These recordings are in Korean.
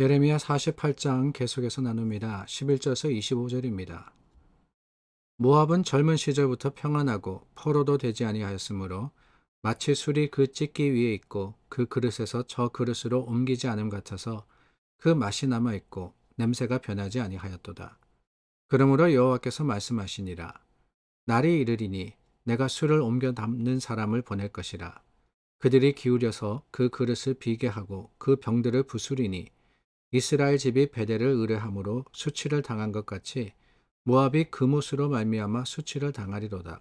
예레미야 48장 계속해서 나눕니다. 11절에서 25절입니다. 모압은 젊은 시절부터 평안하고 포로도 되지 아니하였으므로 마치 술이 그 찢기 위에 있고 그 그릇에서 저 그릇으로 옮기지 않음 같아서 그 맛이 남아 있고 냄새가 변하지 아니하였도다. 그러므로 여호와께서 말씀하시니라 날이 이르리니 내가 술을 옮겨 담는 사람을 보낼 것이라 그들이 기울여서 그 그릇을 비게 하고 그 병들을 부수리니 이스라엘 집이 베델을 의뢰함으로 수치를 당한 것 같이 모압이 그 못으로 말미암아 수치를 당하리로다.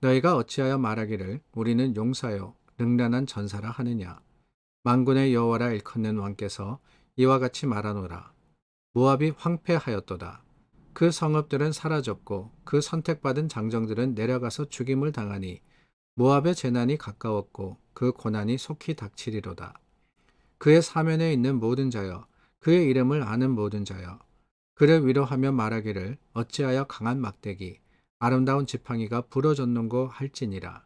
너희가 어찌하여 말하기를 우리는 용사요 능란한 전사라 하느냐. 만군의 여호와라 일컫는 왕께서 이와 같이 말하노라. 모압이 황폐하였도다. 그 성읍들은 사라졌고 그 선택받은 장정들은 내려가서 죽임을 당하니 모압의 재난이 가까웠고 그 고난이 속히 닥치리로다. 그의 사면에 있는 모든 자여 그의 이름을 아는 모든 자여 그를 위로하며 말하기를 어찌하여 강한 막대기 아름다운 지팡이가 부러졌는고 할지니라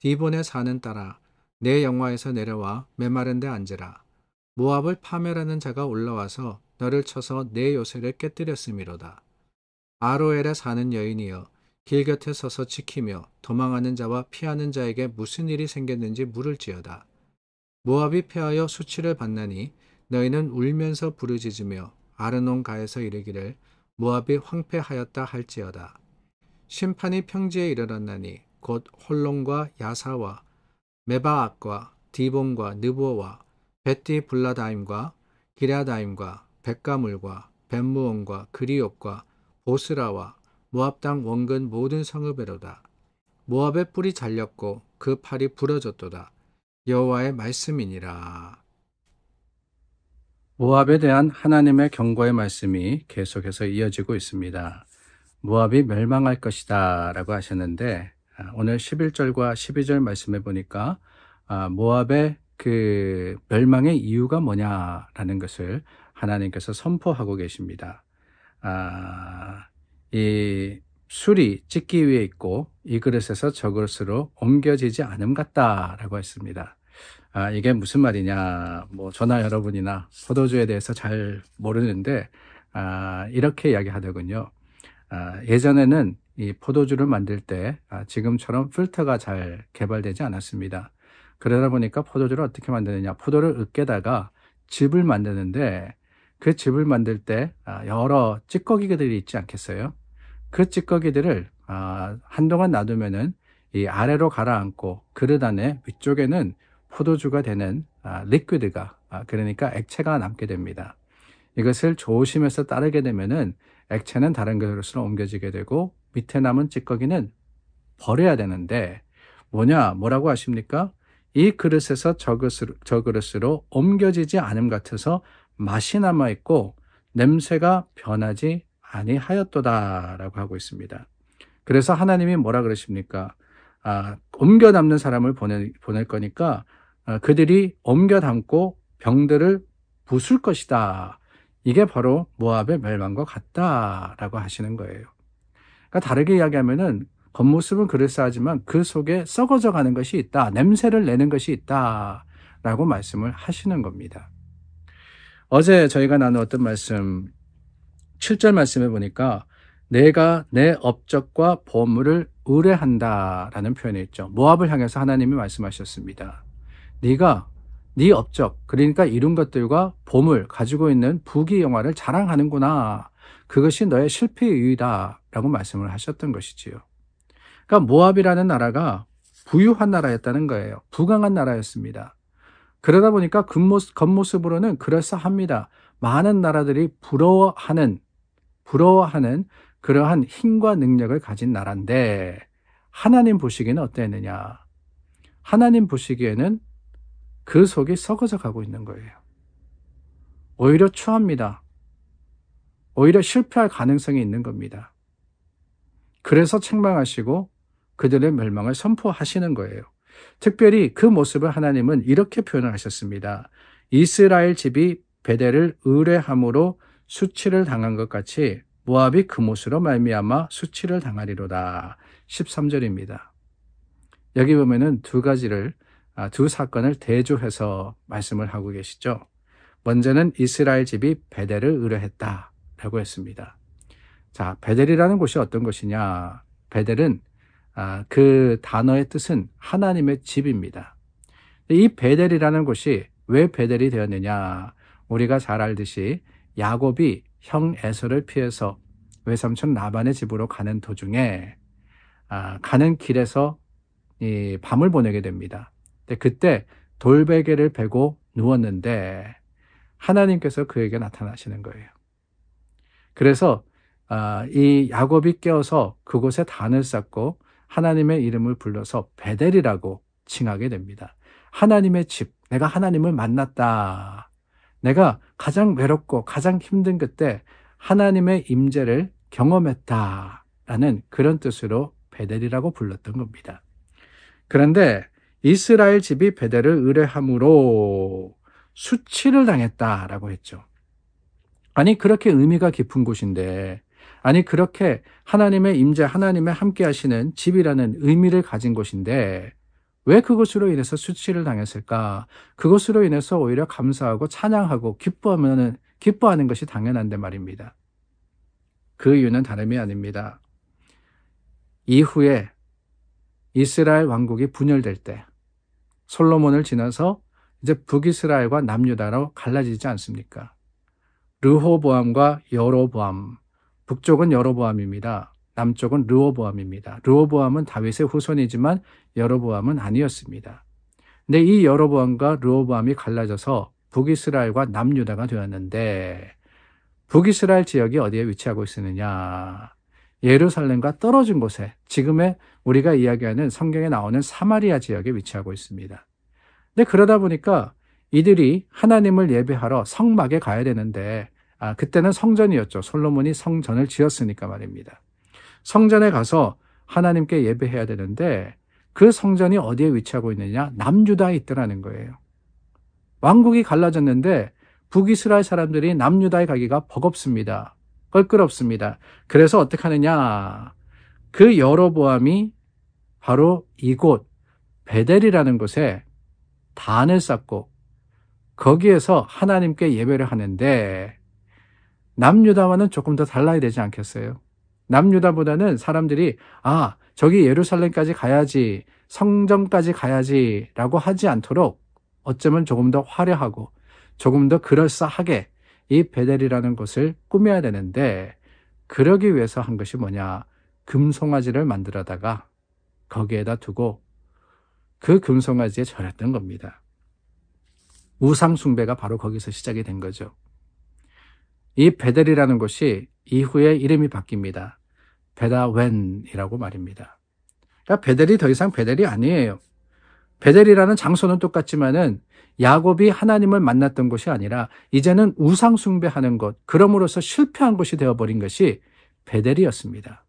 디본에 사는 따라 내 영화에서 내려와 메마른 데 앉으라 모압을 파멸하는 자가 올라와서 너를 쳐서 내 요새를 깨뜨렸음이로다 아로엘에 사는 여인이여 길 곁에 서서 지키며 도망하는 자와 피하는 자에게 무슨 일이 생겼는지 물을지어다 모압이 패하여 수치를 받나니 너희는 울면서 부르짖으며 아르논가에서 이르기를 모압이 황폐하였다 할지어다. 심판이 평지에 이르렀나니 곧 홀론과 야사와 메바악과 디본과 느보와 베티 블라다임과 기라다임과 백가물과 벤무온과 그리옵과 보스라와 모압 땅 원근 모든 성읍에로다. 모압의 뿔이 잘렸고 그 팔이 부러졌도다. 여호와의 말씀이니라. 모압에 대한 하나님의 경고의 말씀이 계속해서 이어지고 있습니다. 모압이 멸망할 것이다 라고 하셨는데 아, 오늘 11절과 12절 말씀해 보니까 아, 모압의 그 멸망의 이유가 뭐냐라는 것을 하나님께서 선포하고 계십니다. 아, 이 술이 찢기 위에 있고 이 그릇에서 저 그릇으로 옮겨지지 않음 같다라고 했습니다. 아, 이게 무슨 말이냐, 뭐, 저나 여러분이나 포도주에 대해서 잘 모르는데, 아, 이렇게 이야기하더군요. 아, 예전에는 이 포도주를 만들 때 아, 지금처럼 필터가 잘 개발되지 않았습니다. 그러다 보니까 포도주를 어떻게 만드느냐, 포도를 으깨다가 즙을 만드는데, 그 즙을 만들 때 아, 여러 찌꺼기들이 있지 않겠어요? 그 찌꺼기들을 아, 한동안 놔두면은 이 아래로 가라앉고 그릇 안에 위쪽에는 포도주가 되는 리퀴드가 아, 아, 그러니까 액체가 남게 됩니다. 이것을 조심해서 따르게 되면은 액체는 다른 것으로 옮겨지게 되고 밑에 남은 찌꺼기는 버려야 되는데 뭐냐 뭐라고 하십니까? 이 그릇에서 저, 그릇으로, 저 그릇으로 옮겨지지 않음 같아서 맛이 남아 있고 냄새가 변하지 아니하였도다라고 하고 있습니다. 그래서 하나님이 뭐라 그러십니까? 아, 옮겨 남는 사람을 보내, 보낼 거니까 어, 그들이 옮겨 담고 병들을 부술 것이다. 이게 바로 모압의 멸망과 같다라고 하시는 거예요. 그러니까 다르게 이야기하면은 겉모습은 그럴싸하지만 그 속에 썩어져 가는 것이 있다. 냄새를 내는 것이 있다. 라고 말씀을 하시는 겁니다. 어제 저희가 나누었던 말씀, 7절 말씀에 보니까 내가 내 업적과 보물을 의뢰한다 라는 표현이 있죠. 모압을 향해서 하나님이 말씀하셨습니다. 네가 네 업적 그러니까 이룬 것들과 보물 가지고 있는 부귀 영화를 자랑하는구나. 그것이 너의 실패의 이유다라고 말씀을 하셨던 것이지요. 그러니까 모압이라는 나라가 부유한 나라였다는 거예요. 부강한 나라였습니다. 그러다 보니까 겉모습, 겉모습으로는 그럴싸합니다. 많은 나라들이 부러워하는 부러워하는 그러한 힘과 능력을 가진 나라인데 하나님 보시기에는 어땠느냐? 하나님 보시기에는 그 속이 썩어져 가고 있는 거예요. 오히려 추합니다. 오히려 실패할 가능성이 있는 겁니다. 그래서 책망하시고 그들의 멸망을 선포하시는 거예요. 특별히 그 모습을 하나님은 이렇게 표현을 하셨습니다. 이스라엘 집이 베델을 의뢰함으로 수치를 당한 것 같이 모압이 그모습으로 말미암아 수치를 당하리로다. 13절입니다. 여기 보면은 두 가지를 아, 두 사건을 대조해서 말씀을 하고 계시죠. 먼저는 이스라엘 집이 베델을 의뢰했다라고 했습니다. 자, 베델이라는 곳이 어떤 것이냐? 베델은 아, 그 단어의 뜻은 하나님의 집입니다. 이 베델이라는 곳이 왜 베델이 되었느냐? 우리가 잘 알듯이 야곱이 형 에서를 피해서 외삼촌 라반의 집으로 가는 도중에 아, 가는 길에서 밤을 보내게 됩니다. 네, 그때 돌베개를 베고 누웠는데 하나님께서 그에게 나타나시는 거예요. 그래서 아, 이 야곱이 깨어서 그곳에 단을 쌓고 하나님의 이름을 불러서 베델이라고 칭하게 됩니다. 하나님의 집, 내가 하나님을 만났다. 내가 가장 외롭고 가장 힘든 그때 하나님의 임재를 경험했다라는 그런 뜻으로 베델이라고 불렀던 겁니다. 그런데 이스라엘 집이 베델을 의뢰함으로 수치를 당했다라고 했죠. 아니 그렇게 의미가 깊은 곳인데 아니 그렇게 하나님의 임재 하나님의 함께 하시는 집이라는 의미를 가진 곳인데 왜 그것으로 인해서 수치를 당했을까? 그것으로 인해서 오히려 감사하고 찬양하고 기뻐하면 기뻐하는 것이 당연한데 말입니다. 그 이유는 다름이 아닙니다. 이후에 이스라엘 왕국이 분열될 때 솔로몬을 지나서 이제 북이스라엘과 남유다로 갈라지지 않습니까? 르호보암과 여로보암. 북쪽은 여로보암입니다. 남쪽은 르호보암입니다. 르호보암은 다윗의 후손이지만 여로보암은 아니었습니다. 근데 이 여로보암과 르호보암이 갈라져서 북이스라엘과 남유다가 되었는데 북이스라엘 지역이 어디에 위치하고 있느냐? 예루살렘과 떨어진 곳에 지금의 우리가 이야기하는 성경에 나오는 사마리아 지역에 위치하고 있습니다. 근데 그러다 보니까 이들이 하나님을 예배하러 성막에 가야 되는데 아, 그때는 성전이었죠. 솔로몬이 성전을 지었으니까 말입니다. 성전에 가서 하나님께 예배해야 되는데 그 성전이 어디에 위치하고 있느냐? 남유다에 있더라는 거예요. 왕국이 갈라졌는데 북이스라엘 사람들이 남유다에 가기가 버겁습니다. 껄끄럽습니다. 그래서 어떻게 하느냐? 그 여로보암이 바로 이곳 베델이라는 곳에 단을 쌓고 거기에서 하나님께 예배를 하는데 남유다와는 조금 더 달라야 되지 않겠어요? 남유다보다는 사람들이 아 저기 예루살렘까지 가야지 성전까지 가야지라고 하지 않도록 어쩌면 조금 더 화려하고 조금 더 그럴싸하게 이 베델이라는 것을 꾸며야 되는데 그러기 위해서 한 것이 뭐냐 금송아지를 만들어다가 거기에다 두고 그 금송아지에 절했던 겁니다. 우상숭배가 바로 거기서 시작이 된 거죠. 이 베델이라는 곳이 이후에 이름이 바뀝니다. 베다웬이라고 말입니다. 그러니까 베델이 더 이상 베델이 아니에요. 베델이라는 장소는 똑같지만은 야곱이 하나님을 만났던 곳이 아니라 이제는 우상 숭배하는 곳, 그럼으로써 실패한 곳이 되어버린 것이 베델이었습니다.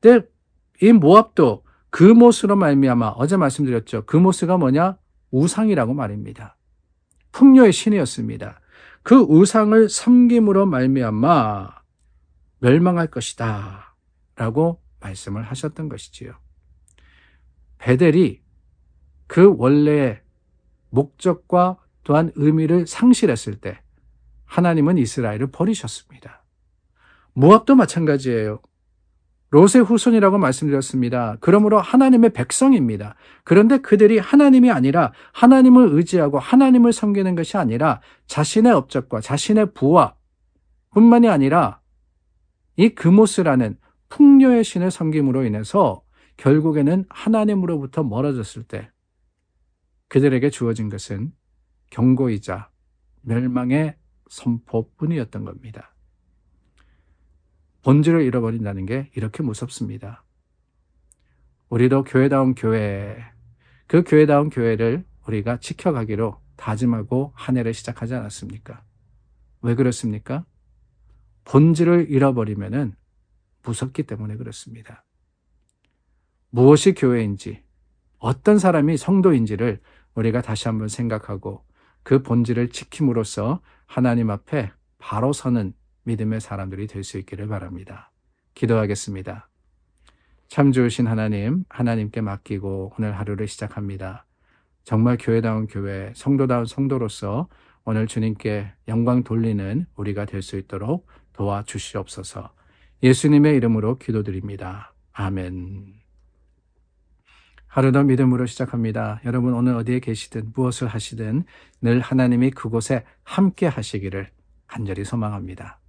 근데 네, 이 모압도 그모습으로 말미암아 어제 말씀드렸죠. 그모습가 뭐냐? 우상이라고 말입니다. 풍요의 신이었습니다. 그 우상을 섬김으로 말미암아 멸망할 것이다. 라고 말씀을 하셨던 것이지요. 베델이 그 원래의 목적과 또한 의미를 상실했을 때 하나님은 이스라엘을 버리셨습니다. 모압도 마찬가지예요. 롯의 후손이라고 말씀드렸습니다. 그러므로 하나님의 백성입니다. 그런데 그들이 하나님이 아니라 하나님을 의지하고 하나님을 섬기는 것이 아니라 자신의 업적과 자신의 부와 뿐만이 아니라 이금오스라는 풍요의 신을 섬김으로 인해서 결국에는 하나님으로부터 멀어졌을 때 그들에게 주어진 것은 경고이자 멸망의 선포뿐이었던 겁니다. 본질을 잃어버린다는 게 이렇게 무섭습니다. 우리도 교회다운 교회, 그 교회다운 교회를 우리가 지켜가기로 다짐하고 한 해를 시작하지 않았습니까? 왜 그렇습니까? 본질을 잃어버리면 무섭기 때문에 그렇습니다. 무엇이 교회인지, 어떤 사람이 성도인지를 우리가 다시 한번 생각하고 그 본질을 지킴으로써 하나님 앞에 바로 서는 믿음의 사람들이 될 수 있기를 바랍니다. 기도하겠습니다. 참 좋으신 하나님, 하나님께 맡기고 오늘 하루를 시작합니다. 정말 교회다운 교회, 성도다운 성도로서 오늘 주님께 영광 돌리는 우리가 될 수 있도록 도와주시옵소서. 예수님의 이름으로 기도드립니다. 아멘. 하루 더 믿음으로 시작합니다. 여러분 오늘 어디에 계시든 무엇을 하시든 늘 하나님이 그곳에 함께 하시기를 간절히 소망합니다.